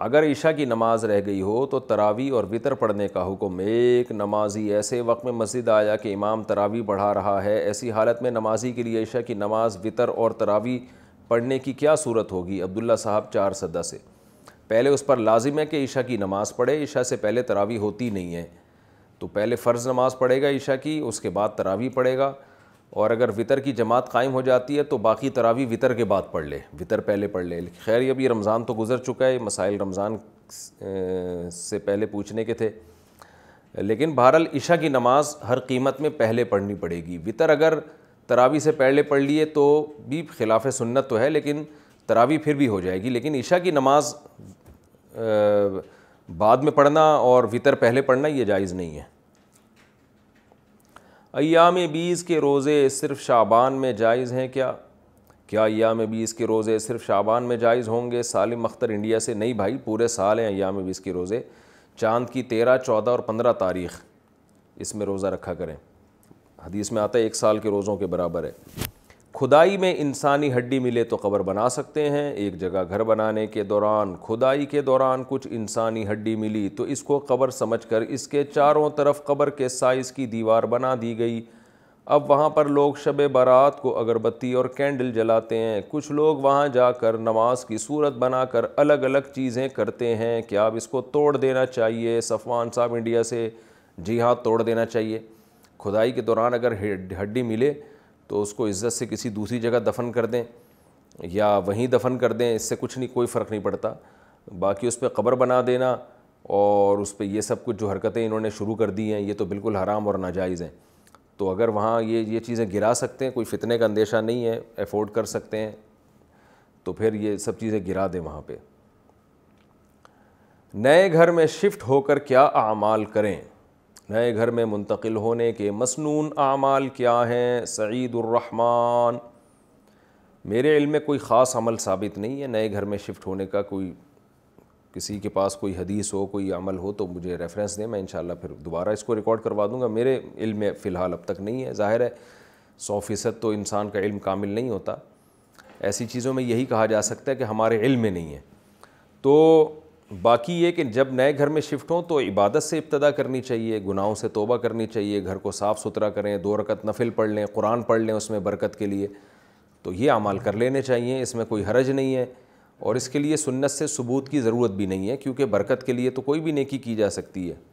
अगर ईशा की नमाज़ रह गई हो तो तरावी और वितर पढ़ने का हुक्म एक नमाजी ऐसे वक्त में मस्जिद आया कि इमाम तरावी पढ़ा रहा है ऐसी हालत में नमाजी के लिए ईशा की नमाज वितर और तरावी पढ़ने की क्या सूरत होगी अब्दुल्ला साहब चार सदा से पहले उस पर लाजिम है कि ईशा की नमाज़ पढ़े ईशा से पहले तरावी होती नहीं है तो पहले फ़र्ज़ नमाज़ पढ़ेगा ईशा की उसके बाद तरावी पढ़ेगा और अगर वितर की जमात कायम हो जाती है तो बाकी तरावी वितर के बाद पढ़ ले वितर पहले पढ़ ले खैर अभी रमज़ान तो गुजर चुका है मसाइल रमज़ान से पहले पूछने के थे लेकिन बहरहाल इशा की नमाज़ हर कीमत में पहले पढ़नी पड़ेगी वितर अगर तरावी से पहले पढ़ लिए तो भी खिलाफ सुन्नत तो है लेकिन तरावी फिर भी हो जाएगी लेकिन इशा की नमाज़ बाद में पढ़ना और वितर पहले पढ़ना ये जायज़ नहीं है अयाम बीस के रोज़े सिर्फ शाबान में जायज़ हैं क्या क्या अयाम बीस के रोज़े सिर्फ शाबान में जायज़ होंगे सालिम अख्तर इंडिया से नहीं भाई पूरे साल हैं अयाम बीज़ के रोज़े चांद की तेरह चौदह और पंद्रह तारीख इसमें रोज़ा रखा करें हदीस में आता है एक साल के रोज़ों के बराबर है खुदाई में इंसानी हड्डी मिले तो कब्र बना सकते हैं एक जगह घर बनाने के दौरान खुदाई के दौरान कुछ इंसानी हड्डी मिली तो इसको कब्र समझकर इसके चारों तरफ कब्र के साइज़ की दीवार बना दी गई अब वहाँ पर लोग शब बारात को अगरबत्ती और कैंडल जलाते हैं कुछ लोग वहाँ जाकर नमाज की सूरत बनाकर अलग अलग चीज़ें करते हैं क्या अब इसको तोड़ देना चाहिए सफवान साहब इंडिया से जी हाँ तोड़ देना चाहिए खुदाई के दौरान अगर हड्डी मिले तो उसको इज़्ज़त से किसी दूसरी जगह दफन कर दें या वहीं दफन कर दें इससे कुछ नहीं कोई फ़र्क नहीं पड़ता बाकी उस पर कब्र बना देना और उस पर ये सब कुछ जो हरकतें इन्होंने शुरू कर दी हैं ये तो बिल्कुल हराम और नाजायज़ हैं तो अगर वहाँ ये ये चीज़ें गिरा सकते हैं कोई फितने का अंदेशा नहीं है अफोर्ड कर सकते हैं तो फिर ये सब चीज़ें गिरा दें वहाँ पे नए घर में शिफ्ट होकर क्या अमाल करें नए घर में मुंतकिल होने के मसनून आमाल क्या हैं सईदुर्रहमान मेरे इल्म में कोई ख़ास अमल साबित नहीं है नए घर में शिफ्ट होने का कोई किसी के पास कोई हदीस हो कोई अमल हो तो मुझे रेफरेंस दें मैं इंशाल्लाह फिर दोबारा इसको रिकॉर्ड करवा दूंगा मेरे इल्म में फ़िलहाल अब तक नहीं है ज़ाहिर है सौ फ़ीसद तो इंसान का इल्म कामिल नहीं होता ऐसी चीज़ों में यही कहा जा सकता है कि हमारे इल्म में नहीं है तो बाकी ये कि जब नए घर में शिफ्ट हों तो इबादत से इब्तदा करनी चाहिए गुनाहों से तोबा करनी चाहिए घर को साफ़ सुथरा करें दो रकत नफिल पढ़ लें कुरान पढ़ लें उसमें बरकत के लिए तो ये अमाल कर लेने चाहिए इसमें कोई हरज नहीं है और इसके लिए सुन्नत से सबूत की ज़रूरत भी नहीं है क्योंकि बरकत के लिए तो कोई भी नेकी की जा सकती है